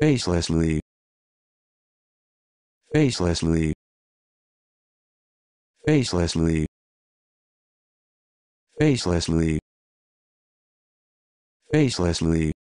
facelessly facelessly facelessly facelessly facelessly